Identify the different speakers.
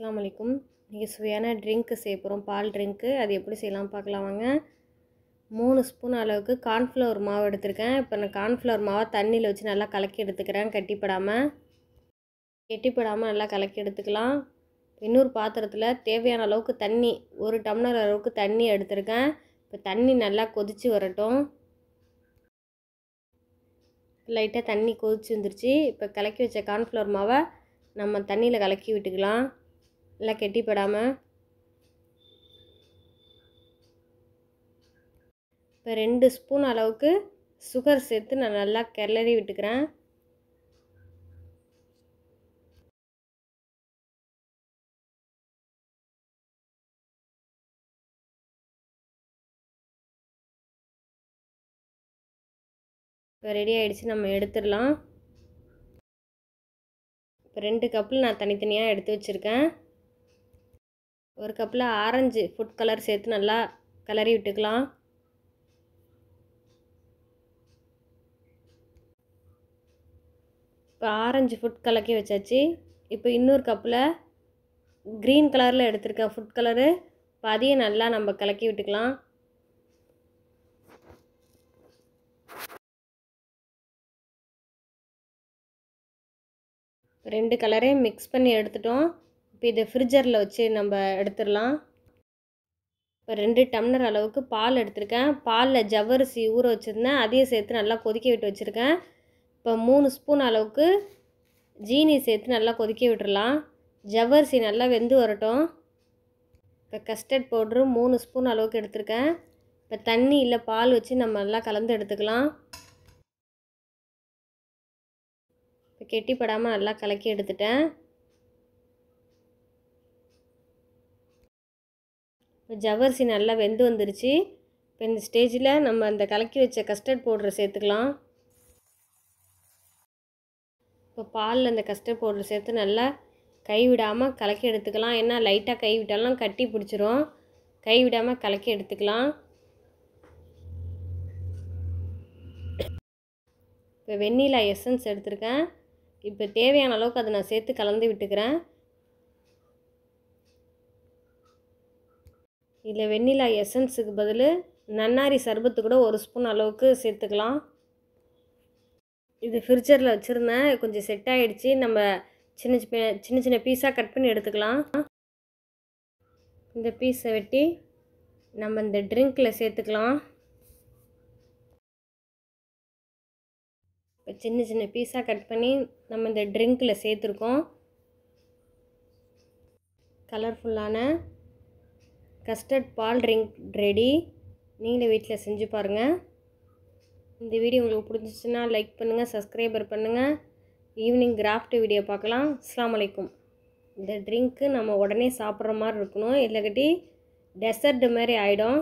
Speaker 1: அஸ்லாம் வலைக்கும் நீங்கள் சுவையான ட்ரிங்க்கு செய்ய போகிறோம் பால் ட்ரிங்க்கு அது எப்படி செய்யலாம் பார்க்கலாம் வாங்க மூணு ஸ்பூன் அளவுக்கு கார்ன்ஃப்ளவர் மாவு எடுத்திருக்கேன் இப்போ நான் கார்ன்ஃப்ளவர் மாவை தண்ணியில் வச்சு நல்லா கலக்கி எடுத்துக்கிறேன் கட்டிப்படாமல் கெட்டிப்படாமல் நல்லா கலக்கி எடுத்துக்கலாம் இன்னொரு பாத்திரத்தில் தேவையான அளவுக்கு தண்ணி ஒரு டம்ளர் அளவுக்கு தண்ணி எடுத்திருக்கேன் இப்போ தண்ணி நல்லா கொதித்து வரட்டும் லைட்டாக தண்ணி கொதிச்சு வந்துருச்சு இப்போ கலக்கி வச்ச கார்ன்ஃப்ளவர் மாவை நம்ம தண்ணியில் கலக்கி விட்டுக்கலாம் நல்லா கெட்டிப்படாமல் இப்போ ரெண்டு ஸ்பூன் அளவுக்கு சுகர் சேர்த்து நான் நல்லா கிளறி விட்டுக்கிறேன் இப்போ ரெடி ஆகிடுச்சு நம்ம எடுத்துடலாம் இப்போ ரெண்டு கப்பில் நான் தனித்தனியாக எடுத்து வச்சுருக்கேன் ஒரு கப்பில் ஆரஞ்சு ஃபுட் கலர் சேர்த்து நல்லா கலரி விட்டுக்கலாம் இப்போ ஆரஞ்சு ஃபுட் கலக்கி வச்சாச்சு இப்போ இன்னொரு கப்பில் க்ரீன் கலரில் எடுத்திருக்கேன் ஃபுட் கலரு இப்போ அதையும் நல்லா நம்ம கலக்கி விட்டுக்கலாம் ரெண்டு கலரையும் மிக்ஸ் பண்ணி எடுத்துட்டோம் இப்போ இதை ஃப்ரிட்ஜரில் வச்சு நம்ம எடுத்துடலாம் இப்போ ரெண்டு டம்ளர் அளவுக்கு பால் எடுத்திருக்கேன் பாலில் ஜவ்வரிசி ஊற வச்சுருந்தேன் அதையும் சேர்த்து நல்லா கொதிக்க விட்டு வச்சுருக்கேன் இப்போ மூணு ஸ்பூன் அளவுக்கு ஜீனி சேர்த்து நல்லா கொதிக்க விட்டுடலாம் ஜவ்வரிசி நல்லா வெந்து வரட்டும் இப்போ கஸ்டர்ட் பவுட்ரு மூணு ஸ்பூன் அளவுக்கு எடுத்திருக்கேன் இப்போ தண்ணி இல்லை பால் வச்சு நம்ம நல்லா கலந்து எடுத்துக்கலாம் இப்போ கெட்டிப்படாமல் நல்லா கலக்கி எடுத்துட்டேன் இப்போ ஜவ்வரிசி நல்லா வெந்து வந்துருச்சு இப்போ இந்த ஸ்டேஜில் நம்ம அந்த கலக்கி வச்ச கஸ்டர்ட் பவுடரை சேர்த்துக்கலாம் இப்போ பாலில் அந்த கஸ்டர்ட் பவுட்ரு சேர்த்து நல்லா கை விடாமல் கலக்கி எடுத்துக்கலாம் ஏன்னா லைட்டாக கை விட்டாலும் கட்டி பிடிச்சிரும் கை விடாமல் கலக்கி எடுத்துக்கலாம் இப்போ வெண்ணிலா எசன்ஸ் எடுத்திருக்கேன் இப்போ தேவையான அளவுக்கு அதை நான் சேர்த்து கலந்து விட்டுக்கிறேன் இதில் வெண்ணிலா எசன்ஸுக்கு பதில் நன்னாரி சர்பத்து கூட ஒரு ஸ்பூன் அளவுக்கு சேர்த்துக்கலாம் இது ஃப்ரிட்ஜரில் வச்சுருந்தேன் கொஞ்சம் செட் ஆகிடுச்சி நம்ம சின்ன சின்ன சின்ன பீஸாக கட் பண்ணி எடுத்துக்கலாம் இந்த பீஸை வெட்டி நம்ம இந்த ட்ரிங்க்கில் சேர்த்துக்கலாம் சின்ன சின்ன பீஸாக கட் பண்ணி நம்ம இந்த ட்ரிங்க்கில் சேர்த்துருக்கோம் கலர்ஃபுல்லான கஸ்டர்ட் பால் ட்ரிங்க் ரெடி நீங்களே வீட்டில் செஞ்சு பாருங்கள் இந்த வீடியோ உங்களுக்கு பிடிச்சிச்சின்னா லைக் பண்ணுங்கள் சப்ஸ்கிரைபர் பண்ணுங்கள் ஈவினிங் கிராஃப்ட் வீடியோ பார்க்கலாம் அஸ்லாம் வலைக்கும் இந்த ட்ரிங்க்கு நம்ம உடனே சாப்பிட்ற மாதிரி இருக்கணும் இல்லைக்கட்டி டெசர்ட் மாதிரி ஆகிடும்